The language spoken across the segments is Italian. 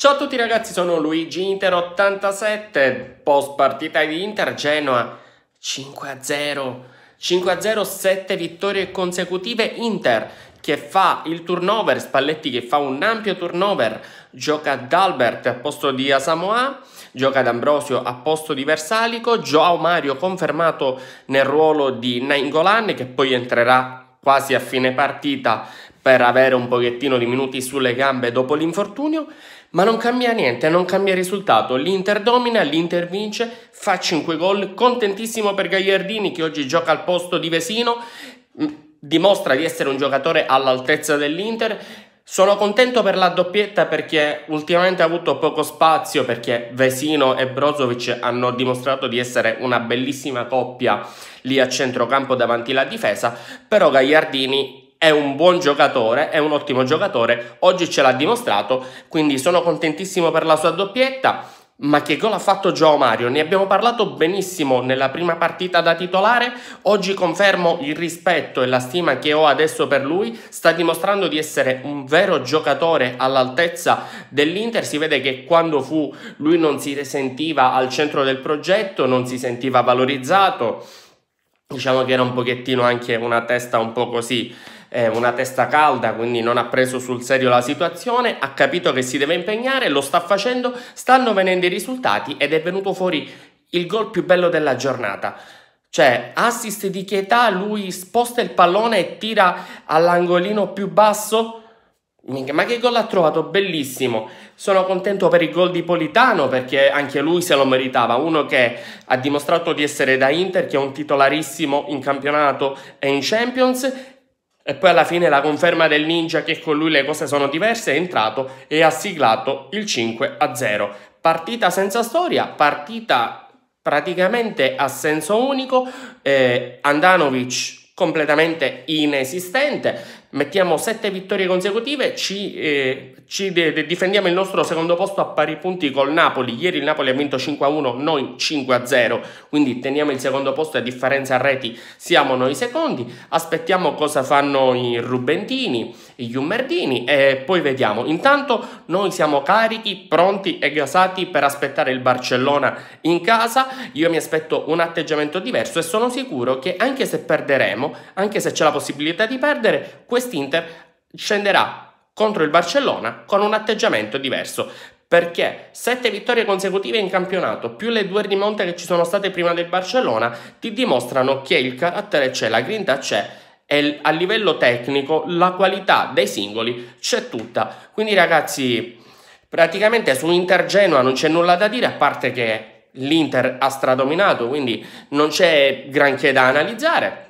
Ciao a tutti ragazzi, sono Luigi Inter 87, post partita di Inter Genoa 5-0. 5-0, 7 vittorie consecutive Inter che fa il turnover, Spalletti che fa un ampio turnover, gioca Dalbert Albert a posto di Asamoah, gioca D'Ambrosio Ambrosio a posto di Versalico, Joao Mario confermato nel ruolo di Nainggolan che poi entrerà quasi a fine partita per avere un pochettino di minuti sulle gambe dopo l'infortunio, ma non cambia niente, non cambia risultato. L'Inter domina, l'Inter vince, fa 5 gol, contentissimo per Gagliardini che oggi gioca al posto di Vesino, dimostra di essere un giocatore all'altezza dell'Inter. Sono contento per la doppietta perché ultimamente ha avuto poco spazio perché Vesino e Brozovic hanno dimostrato di essere una bellissima coppia lì a centrocampo davanti alla difesa, però Gagliardini è un buon giocatore, è un ottimo giocatore, oggi ce l'ha dimostrato, quindi sono contentissimo per la sua doppietta. Ma che gol ha fatto Joao Mario? Ne abbiamo parlato benissimo nella prima partita da titolare, oggi confermo il rispetto e la stima che ho adesso per lui, sta dimostrando di essere un vero giocatore all'altezza dell'Inter, si vede che quando fu lui non si sentiva al centro del progetto, non si sentiva valorizzato, diciamo che era un pochettino anche una testa un po' così eh, una testa calda, quindi non ha preso sul serio la situazione, ha capito che si deve impegnare, lo sta facendo, stanno venendo i risultati ed è venuto fuori il gol più bello della giornata. Cioè, assist di Chietà, lui sposta il pallone e tira all'angolino più basso. Ma che gol ha trovato? Bellissimo. Sono contento per il gol di Politano perché anche lui se lo meritava. Uno che ha dimostrato di essere da Inter, che è un titolarissimo in campionato e in Champions e poi alla fine la conferma del ninja che con lui le cose sono diverse è entrato e ha siglato il 5 a 0. Partita senza storia, partita praticamente a senso unico, eh, Andanovic completamente inesistente, mettiamo sette vittorie consecutive, ci, eh, ci de- de- difendiamo il nostro secondo posto a pari punti col Napoli. Ieri il Napoli ha vinto 5-1, noi 5-0, quindi teniamo il secondo posto e a differenza reti siamo noi secondi. Aspettiamo cosa fanno i Rubentini, gli Ummerdini e poi vediamo. Intanto noi siamo carichi, pronti e gasati per aspettare il Barcellona in casa. Io mi aspetto un atteggiamento diverso e sono sicuro che anche se perderemo, anche se c'è la possibilità di perdere, questo quest'Inter scenderà contro il Barcellona con un atteggiamento diverso. Perché sette vittorie consecutive in campionato più le due rimonte che ci sono state prima del Barcellona ti dimostrano che il carattere c'è, la grinta c'è e a livello tecnico la qualità dei singoli c'è tutta. Quindi ragazzi, praticamente su Inter Genoa non c'è nulla da dire a parte che l'Inter ha stradominato, quindi non c'è granché da analizzare.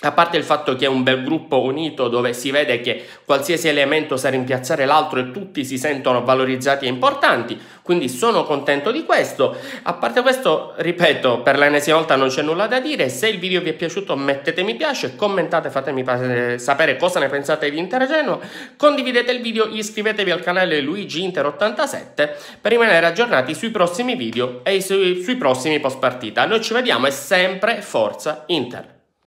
A parte il fatto che è un bel gruppo unito dove si vede che qualsiasi elemento sa rimpiazzare l'altro e tutti si sentono valorizzati e importanti, quindi sono contento di questo. A parte questo, ripeto, per l'ennesima volta non c'è nulla da dire, se il video vi è piaciuto mettete mi piace, commentate, fatemi eh, sapere cosa ne pensate di Intergeno, condividete il video, iscrivetevi al canale Luigi Inter 87 per rimanere aggiornati sui prossimi video e sui, sui prossimi post partita. Noi ci vediamo e sempre forza Inter!